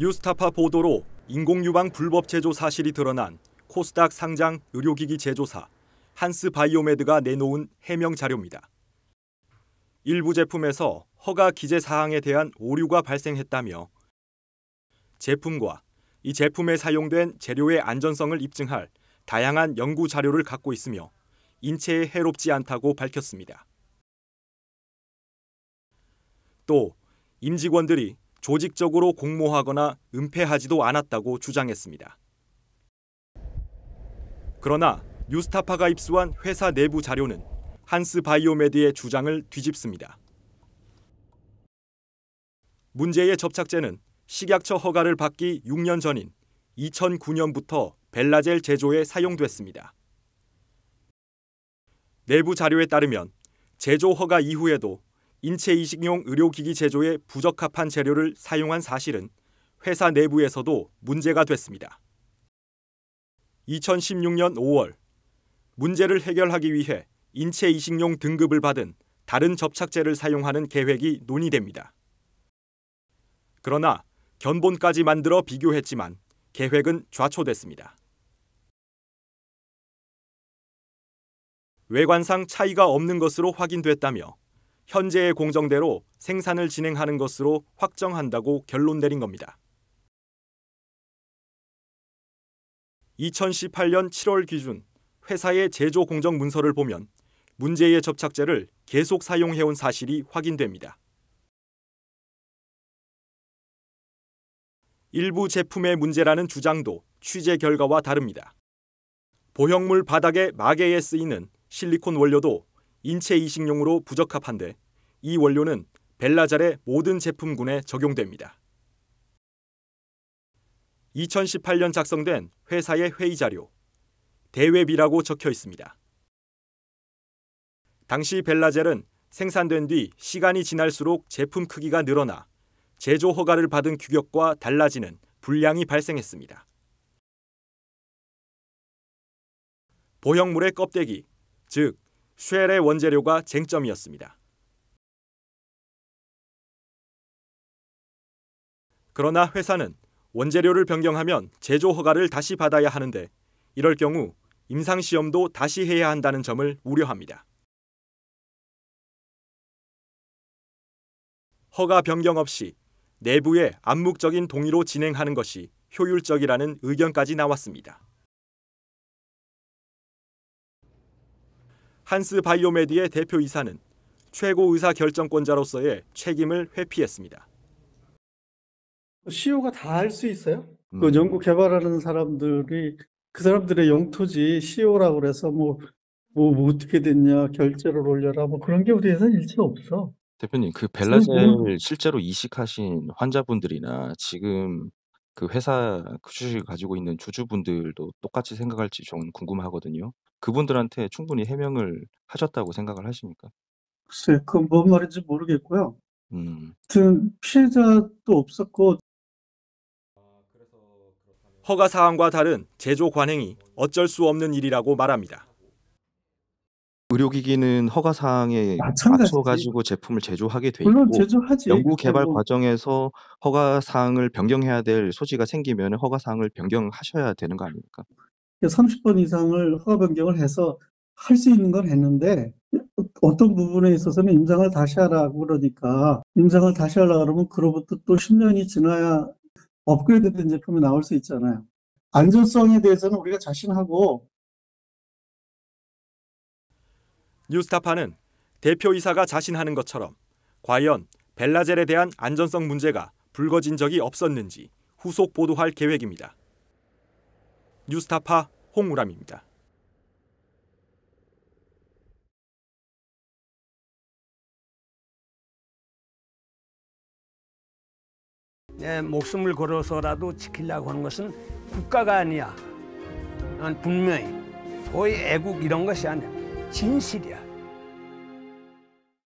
뉴스타파 보도로 인공유방 불법 제조 사실이 드러난 코스닥 상장 의료기기 제조사 한스 바이오메드가 내놓은 해명 자료입니다. 일부 제품에서 허가 기재 사항에 대한 오류가 발생했다며 제품과 이 제품에 사용된 재료의 안전성을 입증할 다양한 연구 자료를 갖고 있으며 인체에 해롭지 않다고 밝혔습니다. 또 임직원들이 조직적으로 공모하거나 은폐하지도 않았다고 주장했습니다. 그러나 뉴스타파가 입수한 회사 내부 자료는 한스 바이오메드의 주장을 뒤집습니다. 문제의 접착제는 식약처 허가를 받기 6년 전인 2009년부터 벨라젤 제조에 사용됐습니다. 내부 자료에 따르면 제조 허가 이후에도 인체 이식용 의료기기 제조에 부적합한 재료를 사용한 사실은 회사 내부에서도 문제가 됐습니다. 2016년 5월 문제를 해결하기 위해 인체 이식용 등급을 받은 다른 접착제를 사용하는 계획이 논의됩니다. 그러나 견본까지 만들어 비교했지만 계획은 좌초됐습니다. 외관상 차이가 없는 것으로 확인됐다며 현재의 공정대로 생산을 진행하는 것으로 확정한다고 결론 내린 겁니다. 2018년 7월 기준 회사의 제조 공정 문서를 보면 문제의 접착제를 계속 사용해온 사실이 확인됩니다. 일부 제품의 문제라는 주장도 취재 결과와 다릅니다. 보형물 바닥에 마개에 쓰이는 실리콘 원료도 인체 이식용으로 부적합한데 이 원료는 벨라잘의 모든 제품군에 적용됩니다. 2018년 작성된 회사의 회의 자료 대외비라고 적혀 있습니다. 당시 벨라젤은 생산된 뒤 시간이 지날수록 제품 크기가 늘어나 제조 허가를 받은 규격과 달라지는 불량이 발생했습니다. 보형물의 껍데기, 즉 쉘의 원재료가 쟁점이었습니다. 그러나 회사는 원재료를 변경하면 제조 허가를 다시 받아야 하는데 이럴 경우 임상 시험도 다시 해야 한다는 점을 우려합니다. 허가 변경 없이 내부의 암묵적인 동의로 진행하는 것이 효율적이라는 의견까지 나왔습니다. 한스 바이오메디의 대표 이사는 최고 의사 결정권자로서의 책임을 회피했습니다. CEO가 다 할 수 있어요? 그 음. 그 연구 개발하는 사람들이 그 사람들의 영토지 CEO라고 그래서 뭐, 뭐, 뭐 어떻게 됐냐 결제를 올려라 뭐 그런 게 우리 회사는 일체 없어. 대표님 그 벨라젤 음. 실제로 이식하신 환자분들이나 지금 그 회사 그 주식을 가지고 있는 주주분들도 똑같이 생각할지 좀 궁금하거든요. 그분들한테 충분히 해명을 하셨다고 생각을 하십니까? 글쎄 그건 뭔 말인지 모르겠고요. 음. 아무 피해자도 없었고 허가 사항과 다른 제조 관행이 어쩔 수 없는 일이라고 말합니다. 의료기기는 허가사항에 마찬가지지. 맞춰 가지고 제품을 제조하게 돼 물론 있고 제조하지. 연구 그때 개발 뭐 과정에서 허가사항을 변경해야 될 소지가 생기면 허가사항을 변경하셔야 되는 거 아닙니까? 30번 이상을 허가 변경을 해서 할 수 있는 건 했는데 어떤 부분에 있어서는 임상을 다시 하라고 그러니까 임상을 다시 하려고 그러면 그로부터 또 10년이 지나야 업그레이드된 제품이 나올 수 있잖아요. 안전성에 대해서는 우리가 자신하고 뉴스타파는 대표이사가 자신하는 것처럼 과연 벨라젤에 대한 안전성 문제가 불거진 적이 없었는지 후속 보도할 계획입니다. 뉴스타파 홍우람입니다. 내 네, 목숨을 걸어서라도 지키려고 하는 것은 국가가 아니야. 난 분명히 소위 애국 이런 것이 아니야. 진실이야.